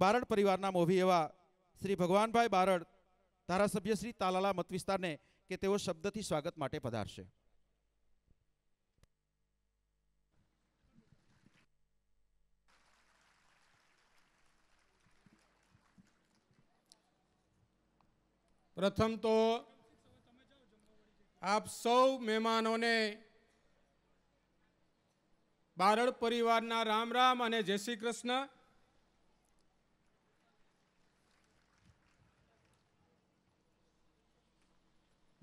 બારડ પરિવારના મોભી એવા શ્રી ભગવાનભાઈ બારડ ધારાસભ્ય શ્રી તાલાલા મત વિસ્તારને કે તેઓ શબ્દથી સ્વાગત માટે પધારશે પ્રથમ તો આપ સૌ મહેમાનોને બારડ પરિવારના રામ રામ અને જય શ્રી કૃષ્ણ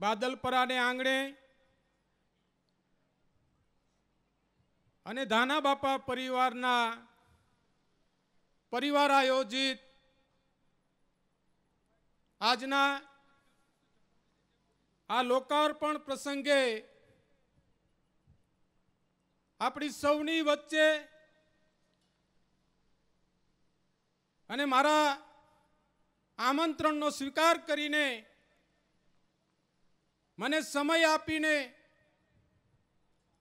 બાદલપરાને આંગણે અને ધાના બાપા પરિવારના પરિવાર આયોજિત આજના આ લોકાર્પણ પ્રસંગે આપણી સૌની વચ્ચે અને મારા આમંત્રણનો સ્વીકાર કરીને મને સમય આપીને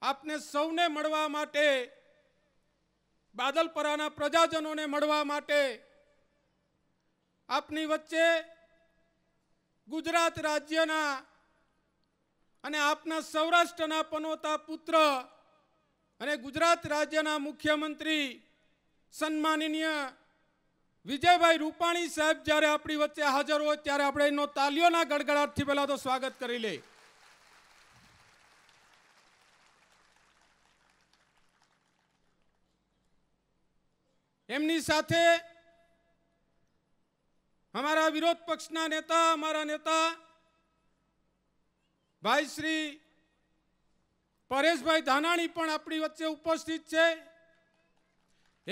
આપને સૌને મળવા માટે બાદલપરાના પ્રજાજનોને મળવા માટે આપની વચ્ચે ગુજરાત રાજ્યના અને આપના સૌરાષ્ટ્રના પનોતા પુત્ર અને ગુજરાત રાજ્યના મુખ્યમંત્રી સન્માનનીય વિજયભાઈ રૂપાણી સાહેબ જ્યારે આપણી વચ્ચે હાજર હોય ત્યારે આપણે એનો તાલીઓના ગડગડાટથી પહેલા તો સ્વાગત કરી લે એમની સાથે અમારા વિરોધ પક્ષના નેતા અમારા નેતા ભાઈ શ્રી પરેશભાઈ ધાનાણી પણ આપણી વચ્ચે ઉપસ્થિત છે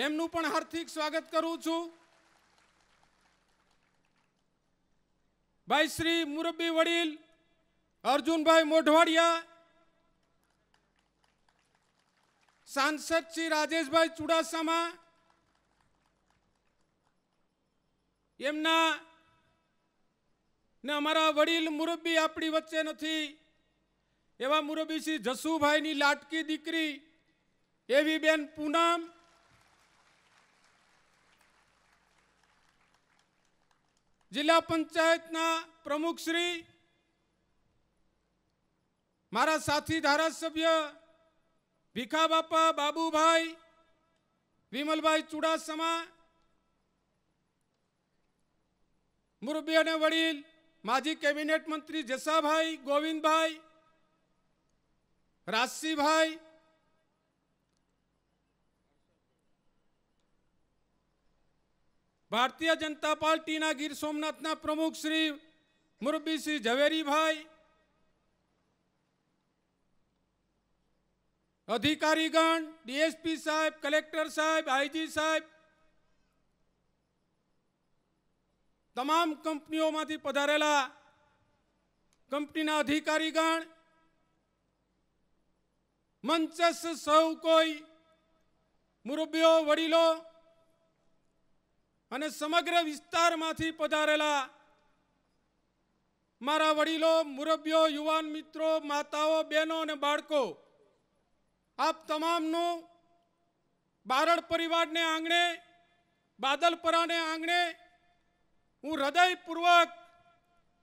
એમનું પણ હાર્દિક સ્વાગત કરું છું ભાઈ શ્રી મુરબ્બી વડીલ અર્જુનભાઈ મોઢવાડિયા સાંસદ શ્રી રાજેશભાઈ ચુડાસમા એમના ને અમારા વડીલ મુરબ્બી આપણી વચ્ચે નથી એવા મુરબ્બી શ્રી જસુભાઈની લાટકી દીકરી એવી બેન પૂનમ જિલ્લા પંચાયતના પ્રમુખશ્રી મારા સાથી ધારાસભ્ય ભીખા બાપા બાબુભાઈ વિમલભાઈ ચુડાસમા મુરબી અને વડીલ માજી કેબિનેટ મંત્રી જસાભાઈ ગોવિંદભાઈ રાશિભાઈ ભારતીય જનતા પાર્ટીના ગીર સોમનાથના પ્રમુખ શ્રી મુરબીસિંહ ઝવેરીભાઈ અધિકારીગણ ડીએસપી સાહેબ કલેક્ટર સાહેબ આઈજી સાહેબ તમામ કંપનીઓમાંથી પધારેલા કંપનીના અધિકારીગણ મંચસ સૌ કોઈ મુરબીઓ વડીલો અને સમગ્ર વિસ્તારમાંથી પધારેલા મારા વડીલો મુરબ્બીઓ યુવાન મિત્રો માતાઓ બહેનો અને બાળકો આપ તમામનું બારડ પરિવારને આંગણે બાદલપરાને આંગણે હું હૃદયપૂર્વક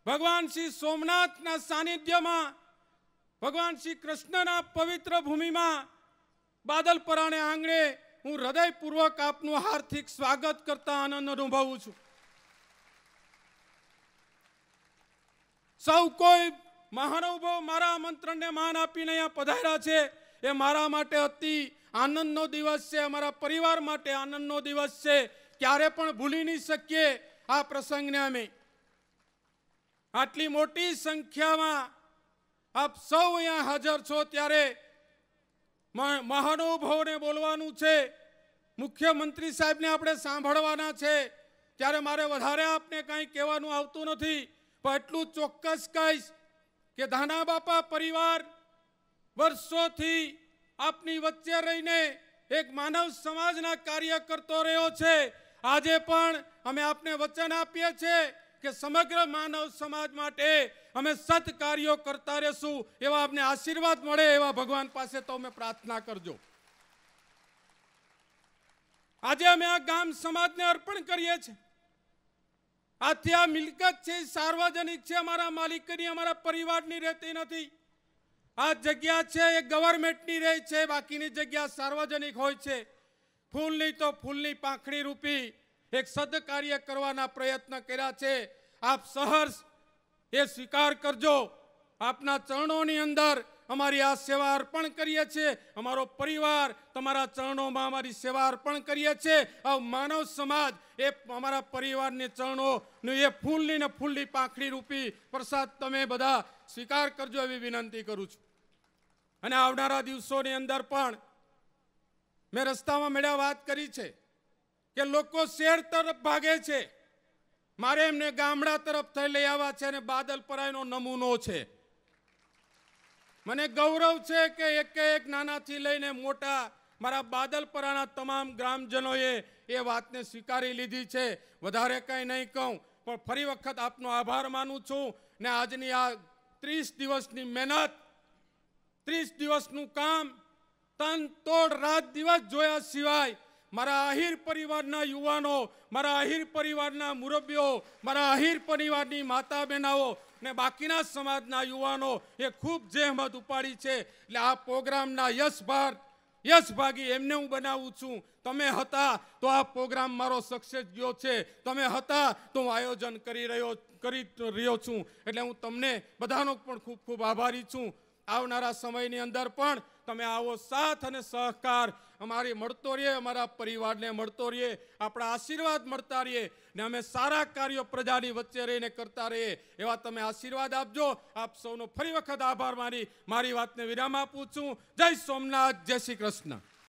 ભગવાન શ્રી સોમનાથના સાનિધ્યમાં ભગવાન શ્રી કૃષ્ણના પવિત્ર ભૂમિમાં બાદલપરાને આંગણે હું હૃદયપૂર્વક આપનું હાર્દિક સ્વાગત કરતા આનંદ અનુભવું છું સૌ કોઈ મહાનુભાવ મારા આમંત્રણને માન આપીને અહીંયા પધાર્યા છે એ મારા માટે અતિ આનંદનો દિવસ છે અમારા પરિવાર માટે આનંદનો દિવસ છે ક્યારે પણ ભૂલી નહીં શકીએ આ પ્રસંગને અમે આટલી મોટી સંખ્યામાં આપ સૌ અહીંયા હાજર છો ત્યારે મહાનુભાવોને બોલવાનું છે મુખ્યમંત્રી સાહેબને આપણે સાંભળવાના છે ત્યારે મારે વધારે આપને કાંઈ કહેવાનું આવતું નથી પણ એટલું ચોક્કસ કહીશ કે ધાના બાપા પરિવાર વર્ષોથી આપની વચ્ચે રહીને એક માનવ સમાજના કાર્ય કરતો રહ્યો છે આજે પણ અમે આપને વચન આપીએ છીએ કે સમગ્ર માનવ સમાજ માટે અમે સત કાર્યો કરતા રહેશું એવા આપને આશીર્વાદ મળે એવા ભગવાન પાસે તો અમે પ્રાર્થના કરજો આજે અમે આ ગામ સમાજને અર્પણ કરીએ છીએ આથી આ મિલકત છે સાર્વજનિક છે અમારા માલિકની અમારા પરિવારની રહેતી નથી આ જગ્યા છે એ ગવર્મેન્ટની રહે છે બાકીની જગ્યા સાર્વજનિક હોય છે ફૂલની તો ફૂલની પાંખડી રૂપી એક સદકાર્ય કરવાના પ્રયત્ન કર્યા છે આપ સહર્ષ એ સ્વીકાર કરજો આપના ચરણોની અંદર અમારી આ સેવા અર્પણ કરીએ છીએ અમારો પરિવાર તમારા ચરણોમાં અમારી સેવા અર્પણ કરીએ છીએ આ માનવ સમાજ એ અમારા પરિવારની ચરણોનું એ ફૂલની ને ફૂલની પાંખડી રૂપી પ્રસાદ તમે બધા સ્વીકાર કરજો એવી વિનંતી કરું છું અને આવનારા દિવસોની અંદર પણ મેં રસ્તામાં મેળ્યા વાત કરી છે કે લોકો શેર તરફ ભાગે છે મારે એમને ગામડા તરફ થઈ લઈ આવ્યા છે અને બાદલ પરાયનો નમૂનો છે મને ગૌરવ છે કે એકે એક નાનાથી લઈને મોટા મારા બાદલપરાના તમામ ગ્રામજનોએ એ વાતને સ્વીકારી લીધી છે વધારે કંઈ નહીં કહું પણ ફરી વખત આપનો આભાર માનું છું ને આજની આ ત્રીસ દિવસની મહેનત ત્રીસ દિવસનું કામ તન તોડ રાત દિવસ જોયા સિવાય મારા આહિર પરિવારના યુવાનો મારા આહિર પરિવારના મુરબ્બીઓ મારા આહિર પરિવારની માતા બહેનાઓ ને બાકીના સમાજના યુવાનો એ ખૂબ જહેમત ઉપાડી છે એટલે આ પ્રોગ્રામના યશભાર યશ ભાગી એમને હું બનાવું છું તમે હતા તો આ પ્રોગ્રામ મારો સક્સેસ ગયો છે તમે હતા તો હું આયોજન કરી રહ્યો કરી રહ્યો છું એટલે હું તમને બધાનો પણ ખૂબ ખૂબ આભારી છું આવનારા સમયની અંદર પણ તમે આવો સાથ અને સહકાર અમારી મળતો રહીએ અમારા પરિવારને મળતો રહીએ આપણા આશીર્વાદ મળતા રહીએ ને અમે સારા કાર્યો પ્રજાની વચ્ચે રહીને કરતા રહીએ એવા તમે આશીર્વાદ આપજો આપ સૌનો ફરી વખત આભાર માની મારી વાતને વિરામ આપું છું જય સોમનાથ જય શ્રી કૃષ્ણ